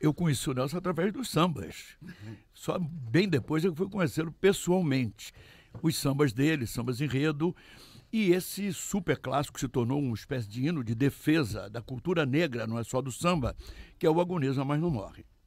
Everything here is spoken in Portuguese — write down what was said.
eu conheci o Nelson através dos sambas. Só bem depois eu fui conhecê-lo pessoalmente. Os sambas dele, sambas enredo. E esse super clássico se tornou uma espécie de hino de defesa da cultura negra, não é só do samba, que é o Agonesa Mas Não Morre.